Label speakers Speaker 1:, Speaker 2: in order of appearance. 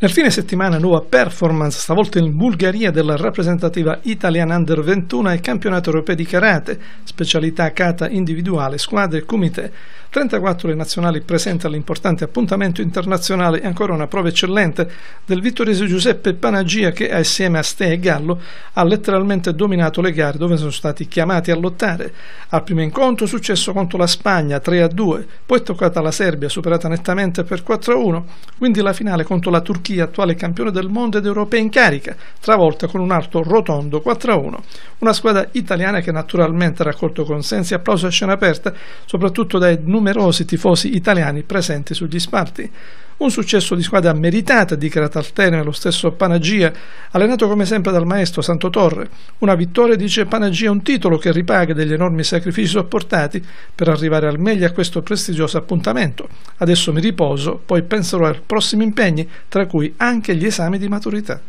Speaker 1: Nel fine settimana nuova performance, stavolta in Bulgaria, della rappresentativa Italian Under 21 ai campionato europeo di karate, specialità kata individuale, squadre e comité. 34 le nazionali presenti all'importante appuntamento internazionale e ancora una prova eccellente del vittorioso Giuseppe Panagia che assieme a Ste e Gallo ha letteralmente dominato le gare dove sono stati chiamati a lottare. Al primo incontro successo contro la Spagna 3-2, poi toccata la Serbia superata nettamente per 4-1, quindi la finale contro la Turchia Turchia, attuale campione del mondo ed europea in carica, travolta con un alto rotondo 4-1. Una squadra italiana che naturalmente ha raccolto consensi e applausi a scena aperta, soprattutto dai numerosi tifosi italiani presenti sugli spalti. Un successo di squadra meritata di Crataltene, lo stesso Panagia, allenato come sempre dal maestro Santo Torre. Una vittoria dice Panagia un titolo che ripaga degli enormi sacrifici sopportati per arrivare al meglio a questo prestigioso appuntamento. Adesso mi riposo, poi penserò ai prossimi impegni, tra cui anche gli esami di maturità.